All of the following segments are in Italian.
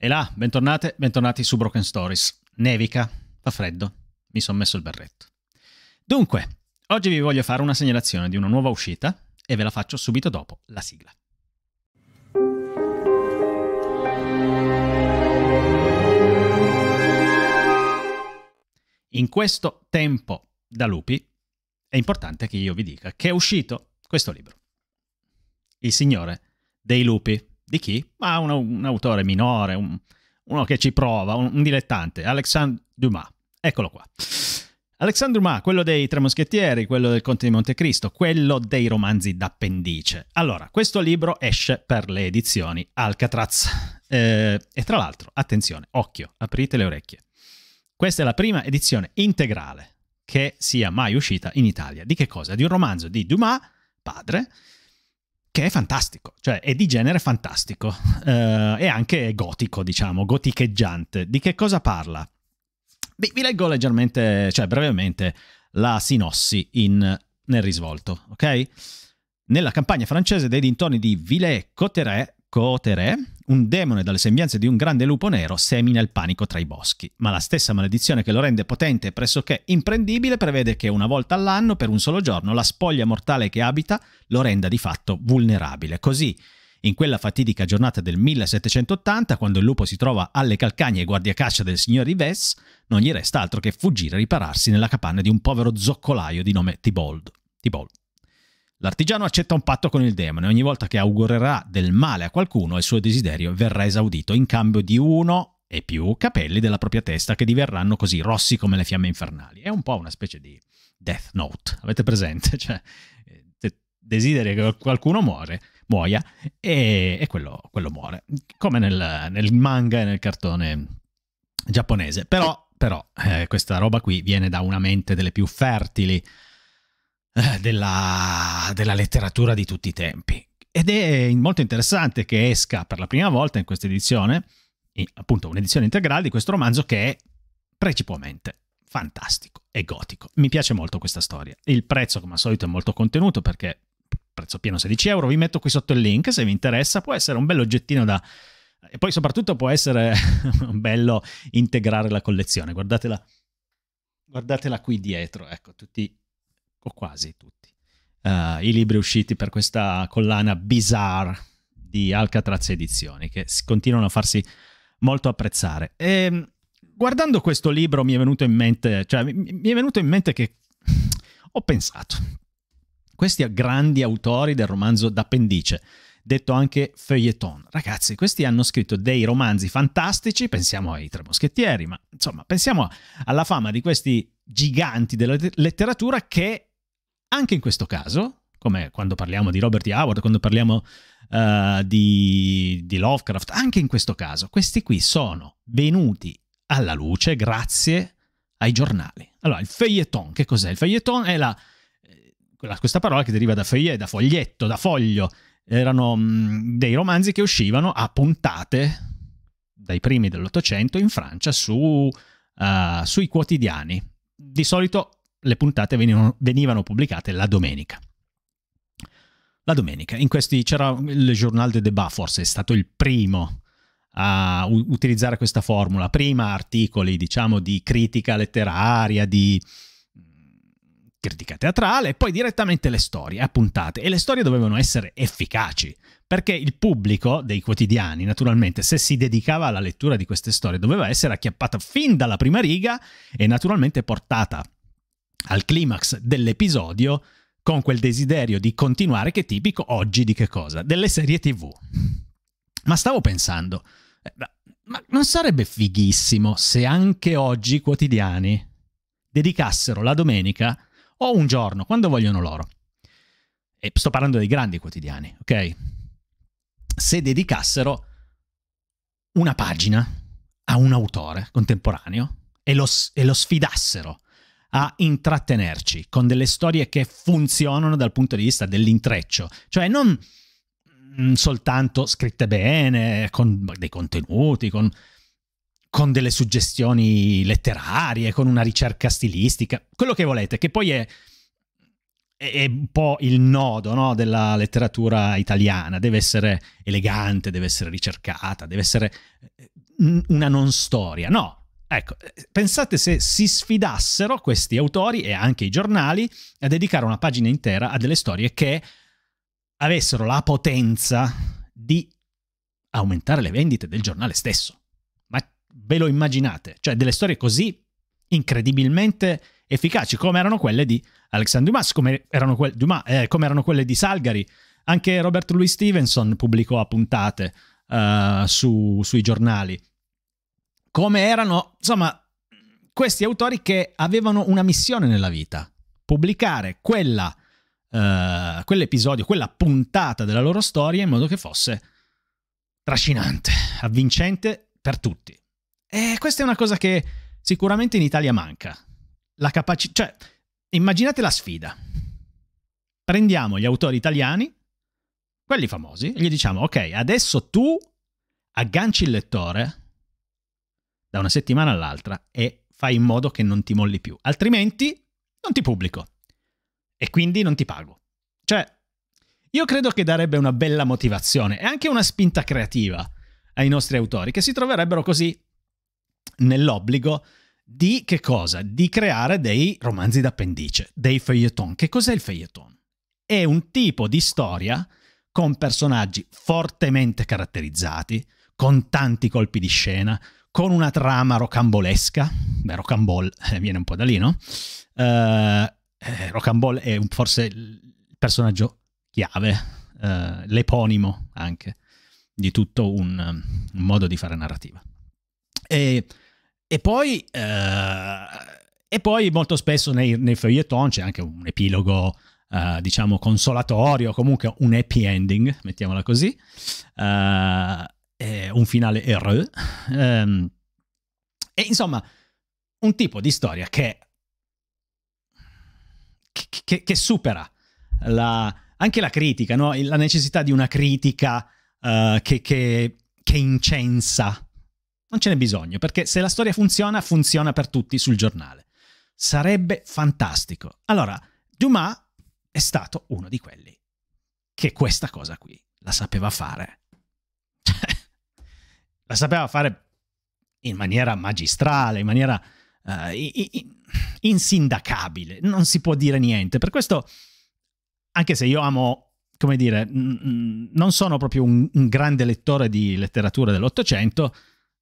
E là, bentornate, bentornati su Broken Stories. Nevica, fa freddo, mi sono messo il berretto. Dunque, oggi vi voglio fare una segnalazione di una nuova uscita e ve la faccio subito dopo la sigla. In questo tempo da lupi è importante che io vi dica che è uscito questo libro. Il Signore dei Lupi di chi? Ma un, un autore minore, un, uno che ci prova, un, un dilettante, Alexandre Dumas. Eccolo qua. Alexandre Dumas, quello dei Tre Moschettieri, quello del Conte di Montecristo, quello dei romanzi d'appendice. Allora, questo libro esce per le edizioni Alcatraz. Eh, e tra l'altro, attenzione, occhio, aprite le orecchie. Questa è la prima edizione integrale che sia mai uscita in Italia. Di che cosa? Di un romanzo di Dumas, padre, che è fantastico, cioè è di genere fantastico eh, e anche gotico, diciamo, goticheggiante. Di che cosa parla? Vi, vi leggo leggermente, cioè brevemente, la sinossi in, nel risvolto, ok? Nella campagna francese dei dintorni di Villers-Cotterêts, un demone dalle sembianze di un grande lupo nero semina il panico tra i boschi, ma la stessa maledizione che lo rende potente e pressoché imprendibile prevede che una volta all'anno, per un solo giorno, la spoglia mortale che abita lo renda di fatto vulnerabile. Così, in quella fatidica giornata del 1780, quando il lupo si trova alle calcagne e guardia caccia del signor Ives, non gli resta altro che fuggire e ripararsi nella capanna di un povero zoccolaio di nome Tibold. Tibold. L'artigiano accetta un patto con il demone, ogni volta che augurerà del male a qualcuno il suo desiderio verrà esaudito in cambio di uno e più capelli della propria testa che diverranno così rossi come le fiamme infernali. È un po' una specie di Death Note, avete presente? Cioè, eh, desideri che qualcuno muore, muoia e, e quello, quello, muore, come nel, nel, manga e nel cartone giapponese. Però, però eh, questa roba qui viene da una mente delle più fertili eh, della, della letteratura di tutti i tempi. Ed è molto interessante che esca per la prima volta in questa edizione, appunto un'edizione integrale di questo romanzo che è precipuamente fantastico e gotico. Mi piace molto questa storia. Il prezzo, come al solito, è molto contenuto perché prezzo pieno 16 euro. Vi metto qui sotto il link se vi interessa. Può essere un bello oggettino da. E poi soprattutto può essere bello integrare la collezione. Guardatela. Guardatela qui dietro, ecco, tutti o quasi tutti, uh, i libri usciti per questa collana bizarre di Alcatraz Edizioni, che continuano a farsi molto apprezzare. E, ehm, guardando questo libro mi è venuto in mente, cioè, mi è venuto in mente che ho pensato, questi grandi autori del romanzo d'appendice, detto anche feuilleton. Ragazzi, questi hanno scritto dei romanzi fantastici, pensiamo ai Tre Moschettieri, ma insomma, pensiamo alla fama di questi giganti della letteratura che anche in questo caso, come quando parliamo di Robert Howard, quando parliamo uh, di, di Lovecraft, anche in questo caso, questi qui sono venuti alla luce grazie ai giornali. Allora, il feuilleton, che cos'è? Il feuilleton è la, eh, questa parola che deriva da feuillet, da foglietto, da foglio. Erano mm, dei romanzi che uscivano a puntate dai primi dell'Ottocento in Francia su, uh, sui quotidiani. Di solito le puntate venivano, venivano pubblicate la domenica. La domenica, in questi c'era il Journal de Debat, forse è stato il primo a utilizzare questa formula. Prima articoli, diciamo, di critica letteraria, di mm, critica teatrale, e poi direttamente le storie a puntate. E le storie dovevano essere efficaci, perché il pubblico dei quotidiani, naturalmente, se si dedicava alla lettura di queste storie, doveva essere acchiappata fin dalla prima riga e naturalmente portata al climax dell'episodio con quel desiderio di continuare che è tipico oggi di che cosa? Delle serie tv. Ma stavo pensando, eh, ma non sarebbe fighissimo se anche oggi i quotidiani dedicassero la domenica o un giorno, quando vogliono loro, e sto parlando dei grandi quotidiani, ok? Se dedicassero una pagina a un autore contemporaneo e lo, e lo sfidassero a intrattenerci con delle storie che funzionano dal punto di vista dell'intreccio, cioè non mm, soltanto scritte bene, con dei contenuti, con, con delle suggestioni letterarie, con una ricerca stilistica, quello che volete, che poi è, è un po' il nodo no, della letteratura italiana, deve essere elegante, deve essere ricercata, deve essere eh, una non storia, no, Ecco, pensate se si sfidassero questi autori e anche i giornali a dedicare una pagina intera a delle storie che avessero la potenza di aumentare le vendite del giornale stesso. Ma ve lo immaginate? Cioè delle storie così incredibilmente efficaci come erano quelle di Alexandre Dumas, come erano, que- Dumas, eh, come erano quelle di Salgari. Anche Robert Louis Stevenson pubblicò a puntate uh, su, sui giornali come erano, insomma, questi autori che avevano una missione nella vita, pubblicare quella, eh, quell'episodio, quella puntata della loro storia in modo che fosse trascinante, avvincente per tutti. E questa è una cosa che sicuramente in Italia manca. La capacità, cioè, immaginate la sfida. Prendiamo gli autori italiani, quelli famosi, e gli diciamo, ok, adesso tu agganci il lettore da una settimana all'altra e fai in modo che non ti molli più, altrimenti non ti pubblico e quindi non ti pago. Cioè, io credo che darebbe una bella motivazione e anche una spinta creativa ai nostri autori che si troverebbero così nell'obbligo di che cosa? Di creare dei romanzi d'appendice, dei feuilleton. Che cos'è il feuilleton? È un tipo di storia con personaggi fortemente caratterizzati, con tanti colpi di scena, con una trama rocambolesca, beh rocambol eh, viene un po' da lì, no? Eh, eh, rocambol è un, forse il personaggio chiave, eh, l'eponimo anche, di tutto un, un, modo di fare narrativa. E, e poi... Eh, e poi molto spesso nei, nei feuilleton c'è anche un epilogo Uh, diciamo consolatorio, comunque un happy ending, mettiamola così eh, un finale R. Ehm, e insomma, un tipo di storia che, che, che, che supera la, anche la critica, no? la necessità di una critica uh, che, che incensa. Non ce n'è bisogno, perché se la storia funziona, funziona per tutti sul giornale. Sarebbe fantastico. Allora, Dumas è stato uno di quelli che questa cosa qui la sapeva fare la sapeva fare in maniera magistrale, in maniera uh, insindacabile, non si può dire niente. Per questo, anche se io amo, come dire, non sono proprio un, un grande lettore di letteratura dell'Ottocento,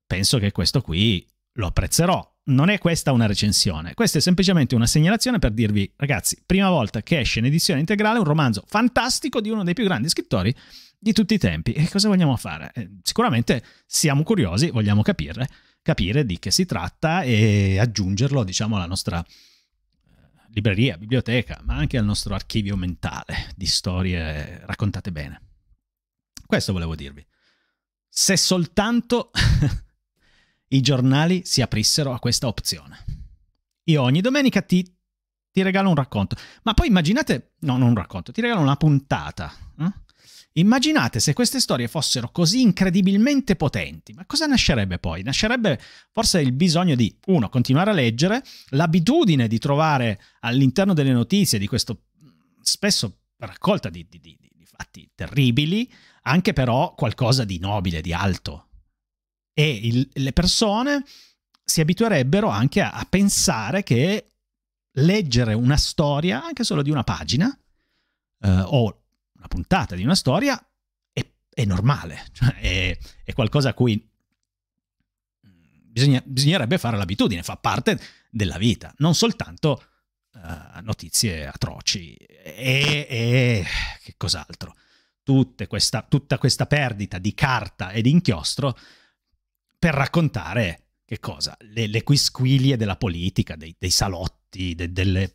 penso che questo qui lo apprezzerò. Non è questa una recensione, questa è semplicemente una segnalazione per dirvi, ragazzi, prima volta che esce in edizione integrale un romanzo fantastico di uno dei più grandi scrittori di tutti i tempi. E cosa vogliamo fare? Eh, sicuramente siamo curiosi, vogliamo capire, capire di che si tratta e aggiungerlo, diciamo, alla nostra eh, libreria, biblioteca, ma anche al nostro archivio mentale di storie raccontate bene. Questo volevo dirvi. Se soltanto i giornali si aprissero a questa opzione. Io ogni domenica ti, ti regalo un racconto, ma poi immaginate, no, non un racconto, ti regalo una puntata. Eh? Immaginate se queste storie fossero così incredibilmente potenti, ma cosa nascerebbe poi? Nascerebbe forse il bisogno di, uno, continuare a leggere, l'abitudine di trovare all'interno delle notizie di questo spesso raccolta di, di, di, di fatti terribili, anche però qualcosa di nobile, di alto. E il, le persone si abituerebbero anche a, a pensare che leggere una storia, anche solo di una pagina, eh, o una puntata di una storia è, è normale, cioè è, è, qualcosa a cui bisogna, bisognerebbe fare l'abitudine, fa parte della vita, non soltanto uh, notizie atroci e, e che cos'altro. Questa, tutta questa perdita di carta e di inchiostro per raccontare che cosa? Le, le quisquilie della politica, dei, dei salotti, de, delle,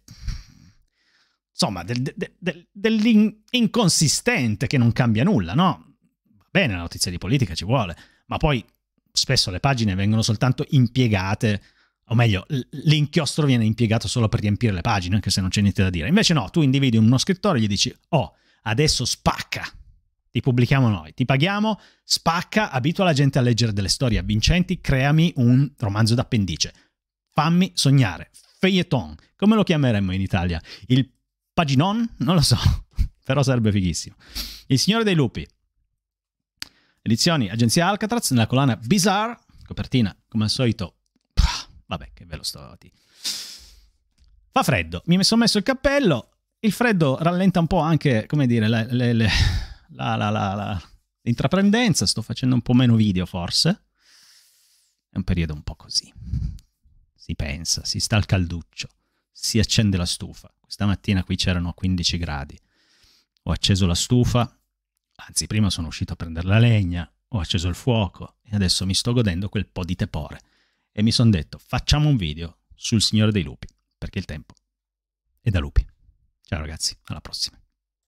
insomma, del, del, del, dell'inconsistente che non cambia nulla, no? Va bene, la notizia di politica ci vuole, ma poi spesso le pagine vengono soltanto impiegate, o meglio, l'inchiostro viene impiegato solo per riempire le pagine, anche se non c'è niente da dire. Invece no, tu individui uno scrittore e gli dici, oh, adesso spacca, ti pubblichiamo noi, ti paghiamo, spacca, abitua la gente a leggere delle storie avvincenti, creami un romanzo d'appendice, fammi sognare, feuilleton, come lo chiameremmo in Italia? Il Paginon? Non lo so, però sarebbe fighissimo. Il Signore dei Lupi. Edizioni Agenzia Alcatraz nella collana Bizarre, copertina come al solito. vabbè, che ve lo sto a dire. Fa freddo, mi sono messo il cappello, il freddo rallenta un po' anche, come dire, le, le, le, la, la, la, l'intraprendenza, sto facendo un po' meno video forse. È un periodo un po' così. Si pensa, si sta al calduccio si accende la stufa. Stamattina qui c'erano 15 gradi. Ho acceso la stufa, anzi prima sono uscito a prendere la legna, ho acceso il fuoco e adesso mi sto godendo quel po' di tepore. E mi sono detto, facciamo un video sul Signore dei Lupi, perché il tempo è da lupi. Ciao ragazzi, alla prossima.